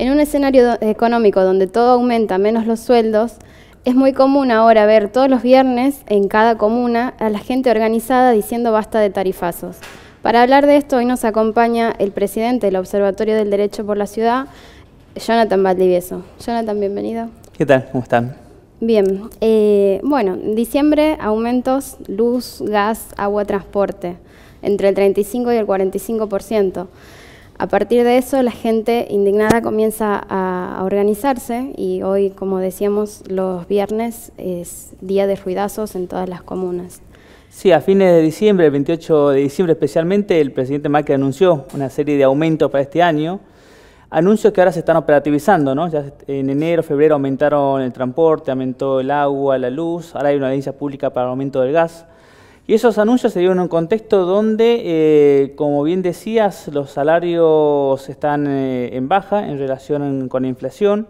En un escenario económico donde todo aumenta menos los sueldos, es muy común ahora ver todos los viernes en cada comuna a la gente organizada diciendo basta de tarifazos. Para hablar de esto hoy nos acompaña el presidente del Observatorio del Derecho por la Ciudad, Jonathan Valdivieso. Jonathan, bienvenido. ¿Qué tal? ¿Cómo están? Bien. Eh, bueno, en diciembre aumentos luz, gas, agua, transporte, entre el 35 y el 45%. A partir de eso, la gente indignada comienza a, organizarse y hoy, como decíamos, los viernes es día de ruidazos en todas las comunas. Sí, a fines de diciembre, el 28 de diciembre especialmente, el presidente Macri anunció una serie de aumentos para este año, anuncios que ahora se están operativizando, ¿no? Ya en enero, febrero aumentaron el transporte, aumentó el agua, la luz, ahora hay una audiencia pública para el aumento del gas. Y esos anuncios se dieron en un contexto donde, eh, como bien decías, los salarios están eh, en baja en relación con la inflación.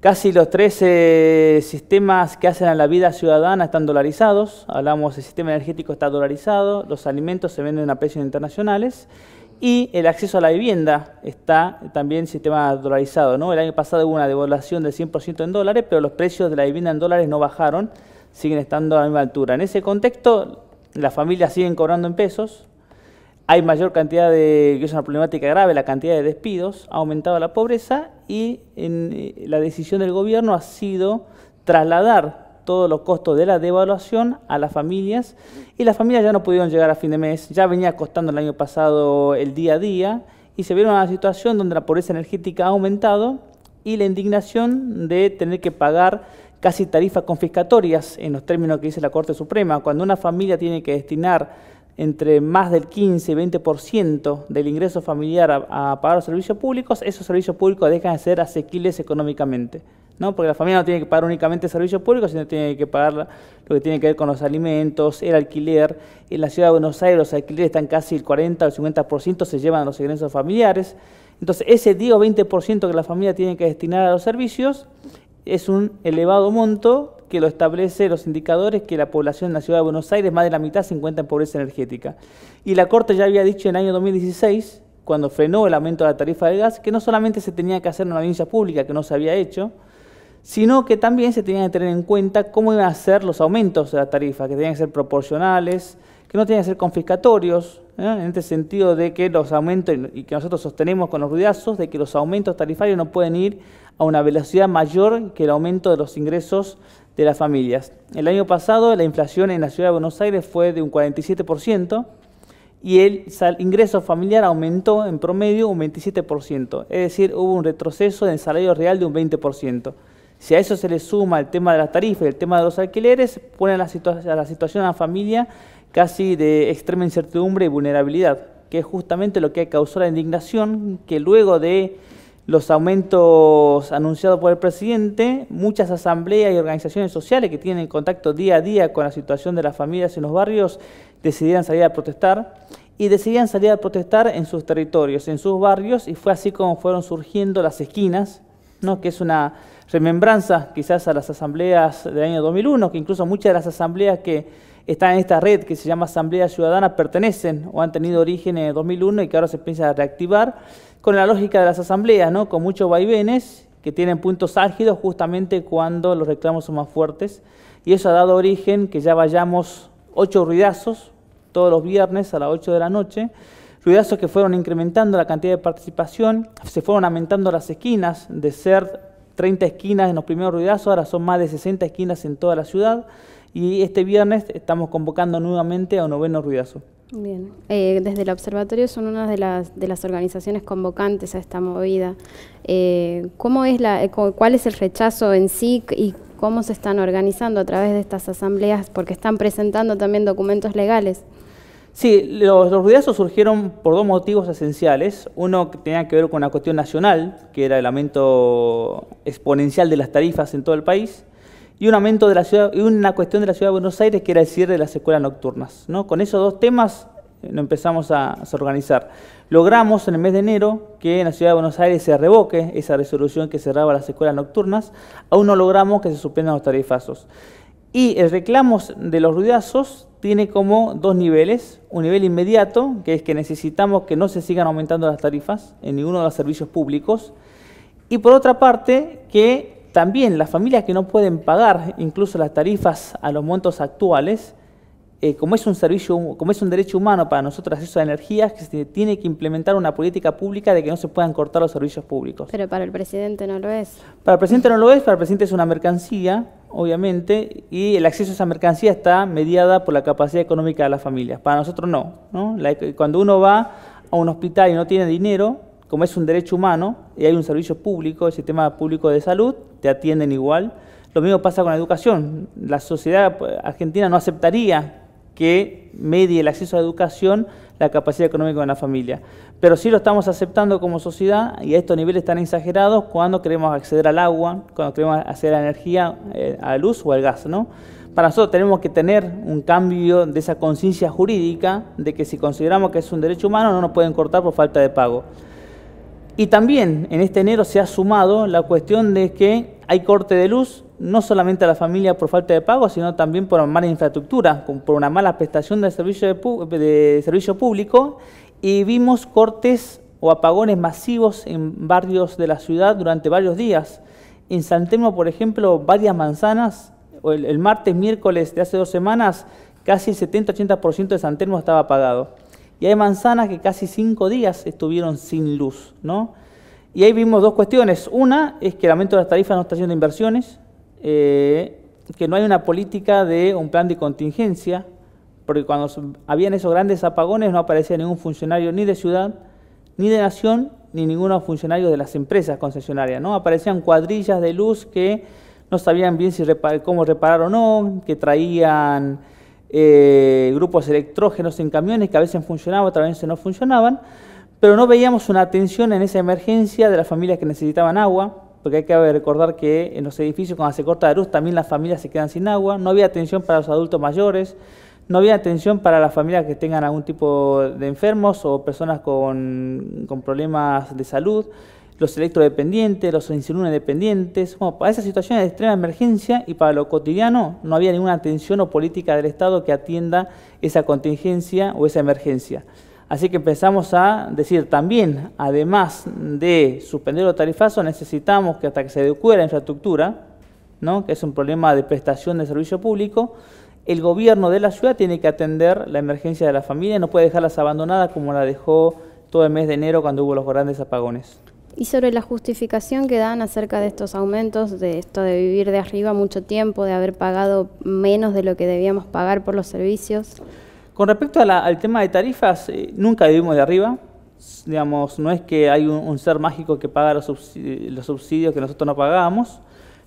Casi los 13 eh, sistemas que hacen a la vida ciudadana están dolarizados. Hablamos, del sistema energético está dolarizado, los alimentos se venden a precios internacionales y el acceso a la vivienda está también sistema dolarizado. El año pasado hubo una devaluación del 100% en dólares, pero los precios de la vivienda en dólares no bajaron, siguen estando a la misma altura. En ese contexto, las familias siguen cobrando en pesos, hay mayor cantidad de, que es una problemática grave, la cantidad de despidos, ha aumentado la pobreza y eh, la decisión del gobierno ha sido trasladar todos los costos de la devaluación a las familias y las familias ya no pudieron llegar a fin de mes, ya venía costando el año pasado el día a día y se vieron en una situación donde la pobreza energética ha aumentado y la indignación de tener que pagar casi tarifas confiscatorias en los términos que dice la Corte Suprema. Cuando una familia tiene que destinar entre más del 15 y 20% del ingreso familiar a, pagar los servicios públicos, esos servicios públicos dejan de ser asequibles económicamente. ¿no? Porque la familia no tiene que pagar únicamente servicios públicos, sino tiene que pagar lo que tiene que ver con los alimentos, el alquiler. En la ciudad de Buenos Aires los alquileres están casi el 40 o el 50% se llevan a los ingresos familiares. Entonces, ese 10 o 20% que la familia tiene que destinar a los servicios es un elevado monto que lo establece los indicadores que la población en la ciudad de Buenos Aires, más de la mitad, se encuentra en pobreza energética. Y la Corte ya había dicho en el año 2016, cuando frenó el aumento de la tarifa de gas, que no solamente se tenía que hacer una audiencia pública, que no se había hecho, sino que también se tenía que tener en cuenta cómo iban a ser los aumentos de la tarifa, que tenían que ser proporcionales, no tienen que ser confiscatorios, ¿eh? en este sentido de que los aumentos, y que nosotros sostenemos con los ruidazos, de que los aumentos tarifarios no pueden ir a una velocidad mayor que el aumento de los ingresos de las familias. El año pasado la inflación en la ciudad de Buenos Aires fue de un 47% y el ingreso familiar aumentó en promedio un 27%, es decir, hubo un retroceso en el salario real de un 20%. Si a eso se le suma el tema de las tarifas el tema de los alquileres, pone a la, a la situación a la familia casi de extrema incertidumbre y vulnerabilidad, que es justamente lo que causó la indignación que luego de los aumentos anunciados por el presidente, muchas asambleas y organizaciones sociales que tienen contacto día a día con la situación de las familias en los barrios decidieron salir a protestar y decidían salir a protestar en sus territorios, en sus barrios, y fue así como fueron surgiendo las esquinas, ¿no? que es una remembranza quizás a las asambleas del año 2001, que incluso muchas de las asambleas que están en esta red que se llama Asamblea Ciudadana pertenecen o han tenido origen en 2001 y que ahora se piensa reactivar, con la lógica de las asambleas, con muchos vaivenes que tienen puntos álgidos justamente cuando los reclamos son más fuertes. Y eso ha dado origen que ya vayamos ocho ruidazos todos los viernes a las 8 de la noche, ruidazos que fueron incrementando la cantidad de participación, se fueron aumentando las esquinas, de ser 30 esquinas en los primeros ruidazos, ahora son más de 60 esquinas en toda la ciudad. Y este viernes estamos convocando nuevamente a un Noveno Ruidazo. Bien, eh, desde el observatorio son una de las, de las organizaciones convocantes a esta movida. Eh, ¿cómo es la, eh, ¿Cuál es el rechazo en sí y cómo se están organizando a través de estas asambleas? Porque están presentando también documentos legales. Sí, los, los ruidazos surgieron por dos motivos esenciales. Uno que tenía que ver con la cuestión nacional, que era el aumento exponencial de las tarifas en todo el país, y aumento de la ciudad, y una cuestión de la ciudad de Buenos Aires que era el cierre de las escuelas nocturnas. ¿no? Con esos dos temas eh, nos empezamos a, a, organizar. Logramos en el mes de enero que en la ciudad de Buenos Aires se revoque esa resolución que cerraba las escuelas nocturnas, aún no logramos que se suspendan los tarifazos. Y el reclamo de los ruidazos tiene como dos niveles, un nivel inmediato, que es que necesitamos que no se sigan aumentando las tarifas en ninguno de los servicios públicos, y por otra parte que también las familias que no pueden pagar incluso las tarifas a los montos actuales, eh, como es un servicio, como es un derecho humano para nosotros acceso a energías, que se tiene que implementar una política pública de que no se puedan cortar los servicios públicos. Pero para el presidente no lo es. Para el presidente no lo es, para el presidente es una mercancía, obviamente, y el acceso a esa mercancía está mediada por la capacidad económica de las familias. Para nosotros no, cuando uno va a un hospital y no tiene dinero, como es un derecho humano y hay un servicio público, el sistema público de salud, te atienden igual. Lo mismo pasa con la educación. La sociedad pues, argentina no aceptaría que medie el acceso a la educación la capacidad económica de una familia. Pero sí lo estamos aceptando como sociedad y a estos niveles están exagerados cuando queremos acceder al agua, cuando queremos acceder a la energía, eh, a la luz o al gas. ¿no? Para nosotros tenemos que tener un cambio de esa conciencia jurídica de que si consideramos que es un derecho humano no nos pueden cortar por falta de pago. Y también en este enero se ha sumado la cuestión de que hay corte de luz no solamente a la familia por falta de pago, sino también por mala infraestructura, por una mala prestación del servicio, de, servicio público. Y vimos cortes o apagones masivos en barrios de la ciudad durante varios días. En San por ejemplo, varias manzanas, el, el martes, miércoles de hace dos semanas, casi el 70-80% de San Telmo estaba apagado. Y hay manzanas que casi cinco días estuvieron sin luz, ¿no? Y ahí vimos dos cuestiones. Una es que el aumento de las tarifas no está haciendo inversiones, eh, que no hay una política de un plan de contingencia, porque cuando habían esos grandes apagones no aparecía ningún funcionario ni de ciudad, ni de nación, ni ninguno funcionario de las empresas concesionarias, ¿no? Aparecían cuadrillas de luz que no sabían bien si repar cómo reparar o no, que traían eh, grupos electrógenos en camiones que a veces funcionaban, otras veces no funcionaban, pero no veíamos una atención en esa emergencia de las familias que necesitaban agua, porque hay que recordar que en los edificios cuando se corta la luz también las familias se quedan sin agua, no había atención para los adultos mayores, no había atención para las familias que tengan algún tipo de enfermos o personas con problemas de salud los electrodependientes, los insulinos dependientes. para esas situaciones de extrema emergencia y para lo cotidiano no había ninguna atención o política del Estado que atienda esa contingencia o esa emergencia. Así que empezamos a decir también, además de suspender los tarifazos, necesitamos que hasta que se adecue la infraestructura, que es un problema de prestación de servicio público, el gobierno de la ciudad tiene que atender la emergencia de la familia, no puede dejarlas abandonadas como la dejó todo el mes de enero cuando hubo los grandes apagones y sobre la justificación que dan acerca de estos aumentos, de esto de vivir de arriba mucho tiempo, de haber pagado menos de lo que debíamos pagar por los servicios. Con respecto al tema de tarifas, eh, nunca vivimos de arriba. Digamos, no es que hay un, ser mágico que paga los subsidios, que nosotros no pagábamos.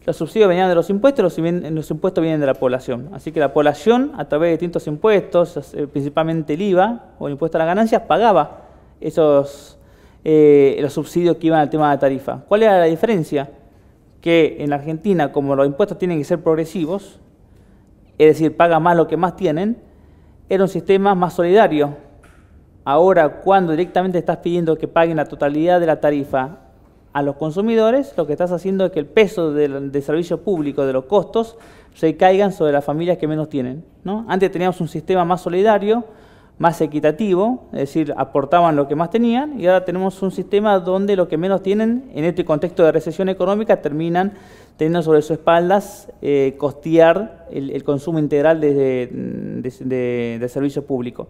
Los subsidios venían de los impuestos, y los, impuestos vienen de la población. Así que la población, a través de distintos impuestos, principalmente el IVA o el impuesto a las ganancias, pagaba esos eh, los subsidios que iban al tema de la tarifa. ¿Cuál era la diferencia? Que en la Argentina, como los impuestos tienen que ser progresivos, es decir, pagan más lo que más tienen, era un sistema más solidario. Ahora, cuando directamente estás pidiendo que paguen la totalidad de la tarifa a los consumidores, lo que estás haciendo es que el peso del servicio público, de los costos, recaigan sobre las familias que menos tienen. Antes teníamos un sistema más solidario, más equitativo, es decir, aportaban lo que más tenían, y ahora tenemos un sistema donde lo que menos tienen, en este contexto de recesión económica, terminan teniendo sobre sus espaldas eh, costear el, consumo integral mm, de, de, servicios públicos.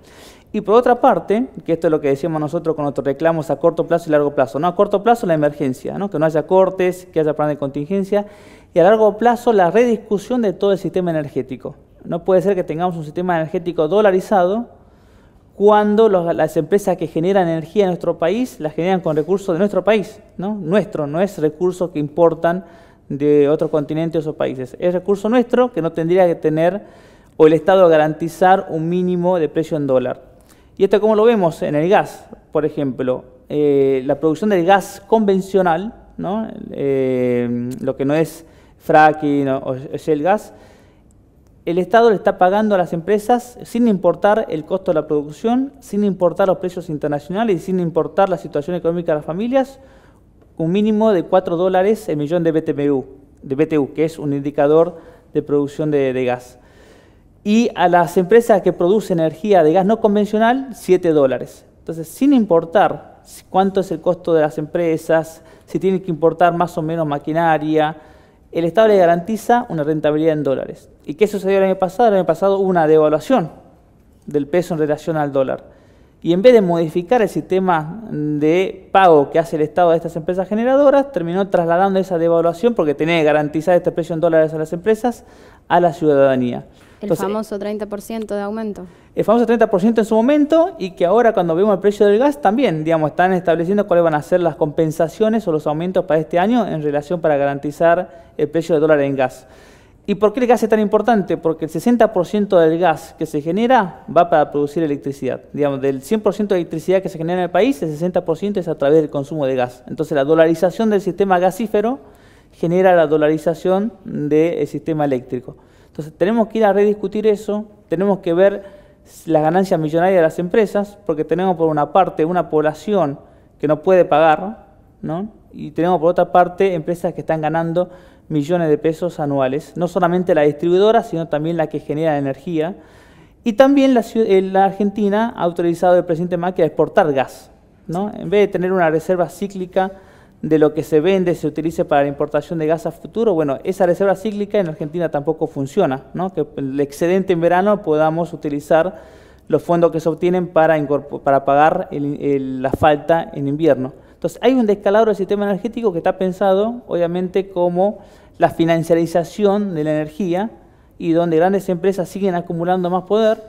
Y por otra parte, que esto es lo que decíamos nosotros con nuestros reclamos a corto plazo y largo plazo, ¿no? a corto plazo la emergencia, que no haya cortes, que haya plan de contingencia, y a largo plazo la rediscusión de todo el sistema energético. No puede ser que tengamos un sistema energético dolarizado, cuando las empresas que generan energía en nuestro país las generan con recursos de nuestro país, Nuestro, no es recursos que importan de otros continentes o países. Es recurso nuestro que no tendría que tener o el Estado garantizar un mínimo de precio en dólar. Y esto como lo vemos en el gas, por ejemplo, eh, la producción del gas convencional, eh, lo que no es fracking o, shell gas, el Estado le está pagando a las empresas sin importar el costo de la producción, sin importar los precios internacionales y sin importar la situación económica de las familias, un mínimo de 4 dólares el millón de BTU, de BTU que es un indicador de producción de, de gas. Y a las empresas que producen energía de gas no convencional, 7 dólares. Entonces, sin importar cuánto es el costo de las empresas, si tienen que importar más o menos maquinaria, el Estado le garantiza una rentabilidad en dólares. ¿Y qué sucedió el año pasado? El año pasado hubo una devaluación del peso en relación al dólar. Y en vez de modificar el sistema de pago que hace el Estado a estas empresas generadoras, terminó trasladando esa devaluación porque tenía que garantizar este precio en dólares a las empresas a la ciudadanía. El famoso 30% de aumento. El famoso 30% en su momento y que ahora cuando vemos el precio del gas también, digamos, están estableciendo cuáles van a ser las compensaciones o los aumentos para este año en relación para garantizar el precio del dólar en gas. ¿Y por qué el gas es tan importante? Porque el 60% del gas que se genera va para producir electricidad. Digamos, del 100% de electricidad que se genera en el país, el 60% es a través del consumo de gas. Entonces la dolarización del sistema gasífero genera la dolarización del sistema eléctrico. Entonces tenemos que ir a rediscutir eso, tenemos que ver las ganancias millonarias de las empresas, porque tenemos por una parte una población que no puede pagar, ¿no? y tenemos por otra parte empresas que están ganando millones de pesos anuales, no solamente la distribuidora, sino también la que genera energía. Y también la, eh, Argentina ha autorizado el presidente Macri a exportar gas. En vez de tener una reserva cíclica de lo que se vende se utilice para la importación de gas a futuro, bueno, esa reserva cíclica en Argentina tampoco funciona, que el excedente en verano podamos utilizar los fondos que se obtienen para, pagar la falta en invierno. Entonces hay un descalabro del sistema energético que está pensado, obviamente, como la financiarización de la energía y donde grandes empresas siguen acumulando más poder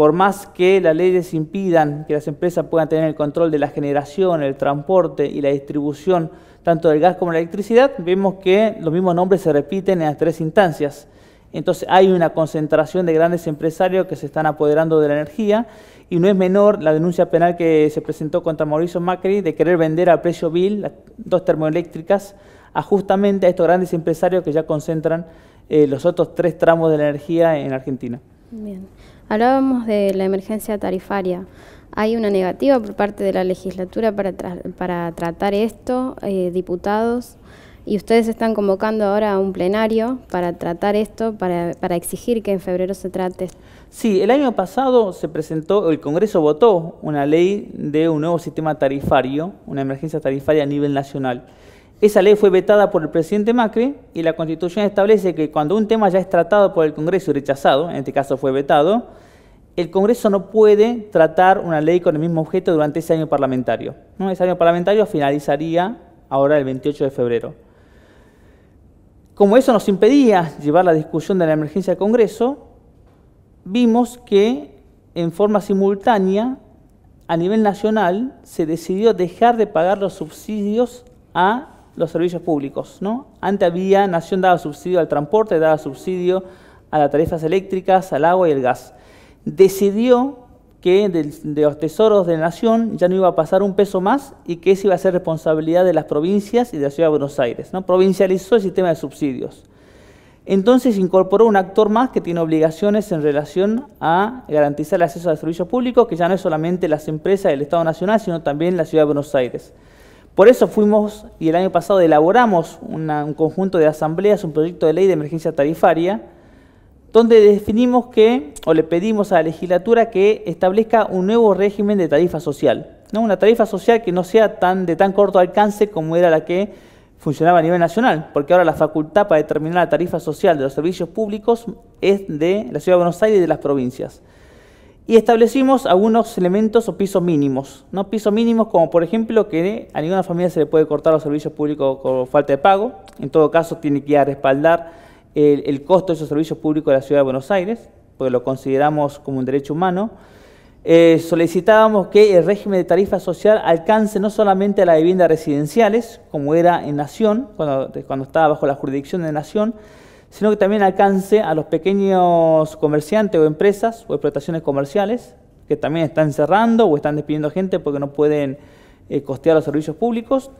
por más que las leyes impidan que las empresas puedan tener el control de la generación, el transporte y la distribución tanto del gas como de la electricidad, vemos que los mismos nombres se repiten en las tres instancias. Entonces hay una concentración de grandes empresarios que se están apoderando de la energía y no es menor la denuncia penal que se presentó contra Mauricio Macri de querer vender a precio vil las dos termoeléctricas a justamente a estos grandes empresarios que ya concentran eh, los otros tres tramos de la energía en Argentina. Bien. Hablábamos de la emergencia tarifaria. Hay una negativa por parte de la legislatura para, tratar esto, eh, diputados, y ustedes están convocando ahora a un plenario para tratar esto, para, para, exigir que en febrero se trate. Sí, el año pasado se presentó, el Congreso votó una ley de un nuevo sistema tarifario, una emergencia tarifaria a nivel nacional. Esa ley fue vetada por el presidente Macri y la Constitución establece que cuando un tema ya es tratado por el Congreso y rechazado, en este caso fue vetado, el Congreso no puede tratar una ley con el mismo objeto durante ese año parlamentario. Ese año parlamentario finalizaría ahora el 28 de febrero. Como eso nos impedía llevar la discusión de la emergencia al Congreso, vimos que en forma simultánea a nivel nacional se decidió dejar de pagar los subsidios a los servicios públicos. ¿no? Antes había, Nación daba subsidio al transporte, daba subsidio a las tarifas eléctricas, al agua y el gas. Decidió que de, los tesoros de nación ya no iba a pasar un peso más y que esa iba a ser responsabilidad de las provincias y de la ciudad de Buenos Aires. ¿no? Provincializó el sistema de subsidios. Entonces incorporó un actor más que tiene obligaciones en relación a garantizar el acceso a los servicios públicos, que ya no es solamente las empresas del Estado Nacional, sino también la ciudad de Buenos Aires. Por eso fuimos y el año pasado elaboramos un conjunto de asambleas, un proyecto de ley de emergencia tarifaria, donde definimos que, o le pedimos a la legislatura que establezca un nuevo régimen de tarifa social. ¿no? Una tarifa social que no sea tan, de tan corto alcance como era la que funcionaba a nivel nacional, porque ahora la facultad para determinar la tarifa social de los servicios públicos es de la Ciudad de Buenos Aires y de las provincias y establecimos algunos elementos o pisos mínimos. ¿no? Pisos mínimos como por ejemplo que a ninguna familia se le puede cortar los servicios públicos por falta de pago. En todo caso tiene que ir a respaldar el, costo de esos servicios públicos de la Ciudad de Buenos Aires, porque lo consideramos como un derecho humano. Eh, solicitábamos que el régimen de tarifa social alcance no solamente a las viviendas residenciales, como era en Nación, cuando estaba bajo la jurisdicción de Nación, sino que también alcance a los pequeños comerciantes o empresas o explotaciones comerciales que también están cerrando o están despidiendo gente porque no pueden eh, costear los servicios públicos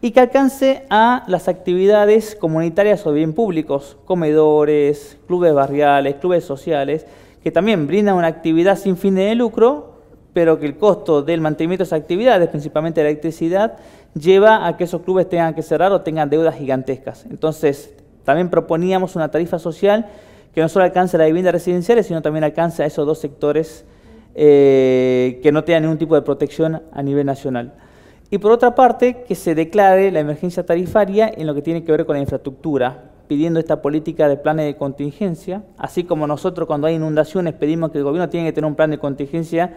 y que alcance a las actividades comunitarias o bien públicos, comedores, clubes barriales, clubes sociales, que también brindan una actividad sin fin de lucro, pero que el costo del mantenimiento de esas actividades, principalmente la electricidad, lleva a que esos clubes tengan que cerrar o tengan deudas gigantescas. Entonces, también proponíamos una tarifa social que no solo alcance a las viviendas residenciales, sino también alcance a esos dos sectores eh, que no tengan ningún tipo de protección a nivel nacional. Y por otra parte, que se declare la emergencia tarifaria en lo que tiene que ver con la infraestructura, pidiendo esta política de planes de contingencia, así como nosotros cuando hay inundaciones pedimos que el gobierno tiene que tener un plan de contingencia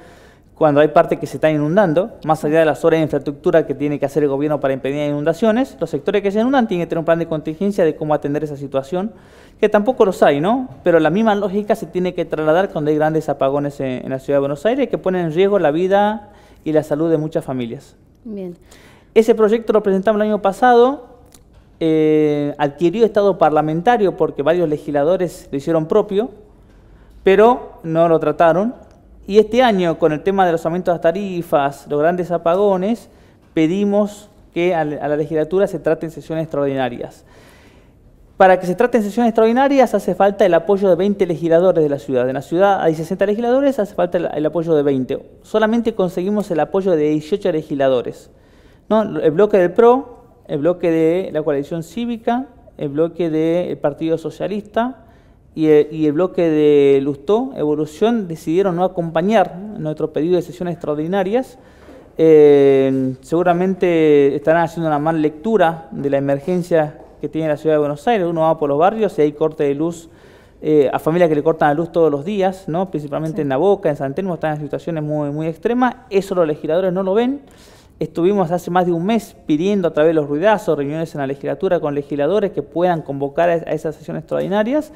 cuando hay partes que se están inundando, más allá de las horas de infraestructura que tiene que hacer el gobierno para impedir inundaciones, los sectores que se inundan tienen que tener un plan de contingencia de cómo atender esa situación, que tampoco los hay, ¿no? Pero la misma lógica se tiene que trasladar cuando hay grandes apagones en, la ciudad de Buenos Aires que ponen en riesgo la vida y la salud de muchas familias. Ese proyecto lo presentamos el año pasado, eh, adquirió estado parlamentario porque varios legisladores lo hicieron propio, pero no lo trataron y este año, con el tema de los aumentos de las tarifas, los grandes apagones, pedimos que a la legislatura se traten sesiones extraordinarias. Para que se traten sesiones extraordinarias hace falta el apoyo de 20 legisladores de la ciudad. De la ciudad hay 60 legisladores, hace falta el, apoyo de 20. Solamente conseguimos el apoyo de 18 legisladores. ¿No? El bloque del PRO, el bloque de la coalición cívica, el bloque del Partido Socialista, eh, y el, bloque de Lustó, Evolución, decidieron no acompañar nuestro pedido de sesiones extraordinarias. Eh, seguramente estarán haciendo una mala lectura de la emergencia que tiene la ciudad de Buenos Aires. Uno va por los barrios y hay corte de luz eh, a familias que le cortan la luz todos los días, ¿no? principalmente en La Boca, en San Telmo, están en situaciones muy, muy extremas. Eso los legisladores no lo ven. Estuvimos hace más de un mes pidiendo a través de los ruidazos, reuniones en la legislatura con legisladores que puedan convocar a esas sesiones extraordinarias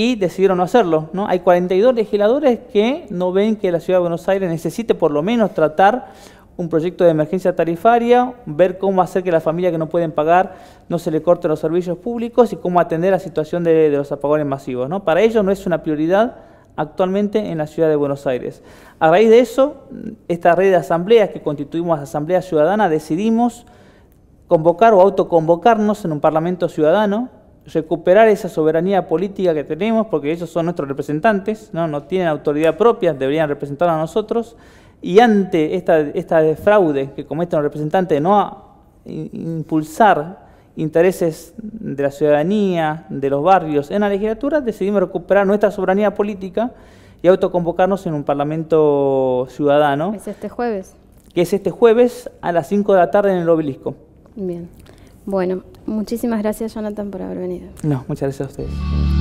y decidieron no hacerlo. ¿no? Hay 42 legisladores que no ven que la Ciudad de Buenos Aires necesite por lo menos tratar un proyecto de emergencia tarifaria, ver cómo hacer que las familias que no pueden pagar no se le corten los servicios públicos y cómo atender la situación de, los apagones masivos. ¿no? Para ellos no es una prioridad actualmente en la ciudad de Buenos Aires. A raíz de eso, esta red de asambleas que constituimos Asamblea Ciudadana, decidimos convocar o autoconvocarnos en un Parlamento Ciudadano recuperar esa soberanía política que tenemos, porque ellos son nuestros representantes, no, no tienen autoridad propia, deberían representar a nosotros, y ante esta, esta fraude que cometen los representantes de no impulsar intereses de la ciudadanía, de los barrios en la legislatura, decidimos recuperar nuestra soberanía política y autoconvocarnos en un parlamento ciudadano. Es este jueves. Que es este jueves a las 5 de la tarde en el obelisco. Bien. Bueno, Muchísimas gracias, Jonathan, por haber venido. No, muchas gracias a ustedes.